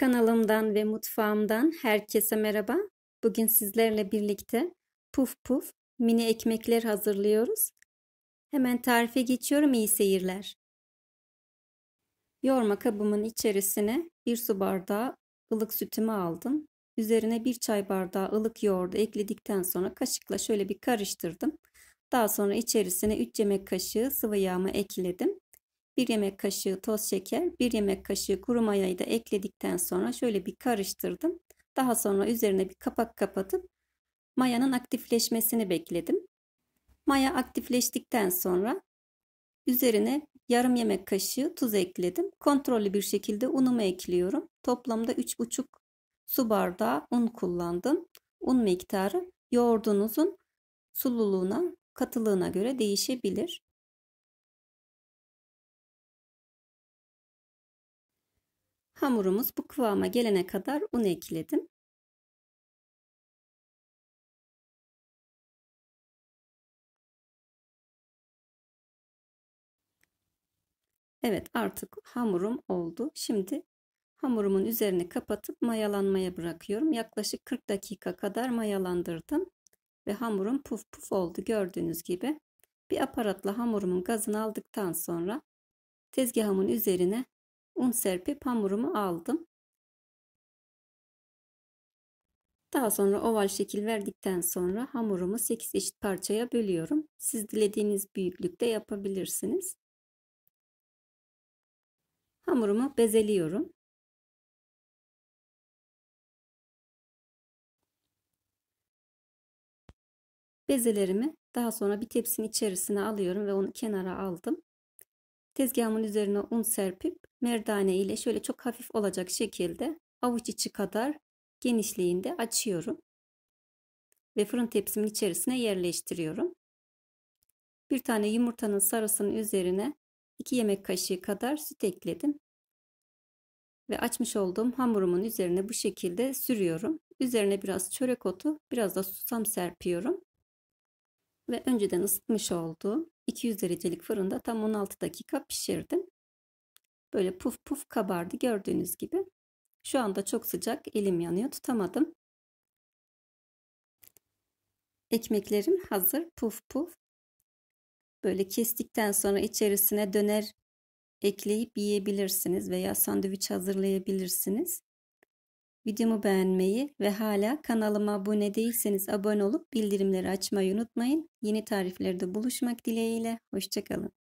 Kanalımdan ve mutfağımdan herkese merhaba. Bugün sizlerle birlikte puf puf mini ekmekler hazırlıyoruz. Hemen tarife geçiyorum İyi seyirler. Yoğurma kabımın içerisine bir su bardağı ılık sütümü aldım. Üzerine bir çay bardağı ılık yoğurdu ekledikten sonra kaşıkla şöyle bir karıştırdım. Daha sonra içerisine 3 yemek kaşığı sıvı yağımı ekledim. 1 yemek kaşığı toz şeker, 1 yemek kaşığı kuru mayayı da ekledikten sonra şöyle bir karıştırdım. Daha sonra üzerine bir kapak kapatıp mayanın aktifleşmesini bekledim. Maya aktifleştikten sonra üzerine yarım yemek kaşığı tuz ekledim. Kontrollü bir şekilde unumu ekliyorum. Toplamda 3,5 su bardağı un kullandım. Un miktarı yoğurdunuzun sululuğuna, katılığına göre değişebilir. Hamurumuz bu kıvama gelene kadar un ekledim. Evet artık hamurum oldu. Şimdi hamurumun üzerini kapatıp mayalanmaya bırakıyorum. Yaklaşık 40 dakika kadar mayalandırdım ve hamurum puf puf oldu gördüğünüz gibi. Bir aparatla hamurumun gazını aldıktan sonra tezgahımın üzerine un serpip hamurumu aldım. Daha sonra oval şekil verdikten sonra hamurumu 8 eşit parçaya bölüyorum. Siz dilediğiniz büyüklükte yapabilirsiniz. Hamurumu bezeliyorum. Bezelerimi daha sonra bir tepsinin içerisine alıyorum ve onu kenara aldım. Tezgahımın üzerine un serpip merdane ile şöyle çok hafif olacak şekilde avuç içi kadar genişliğinde açıyorum. Ve fırın tepsimin içerisine yerleştiriyorum. Bir tane yumurtanın sarısının üzerine 2 yemek kaşığı kadar süt ekledim. Ve açmış olduğum hamurumun üzerine bu şekilde sürüyorum. Üzerine biraz çörek otu, biraz da susam serpiyorum. Ve önceden ısıtmış olduğum 200 derecelik fırında tam 16 dakika pişirdim. Böyle puf puf kabardı gördüğünüz gibi. Şu anda çok sıcak elim yanıyor tutamadım. Ekmeklerim hazır puf puf. Böyle kestikten sonra içerisine döner ekleyip yiyebilirsiniz veya sandviç hazırlayabilirsiniz. Videomu beğenmeyi ve hala kanalıma abone değilseniz abone olup bildirimleri açmayı unutmayın. Yeni tariflerde buluşmak dileğiyle. Hoşçakalın.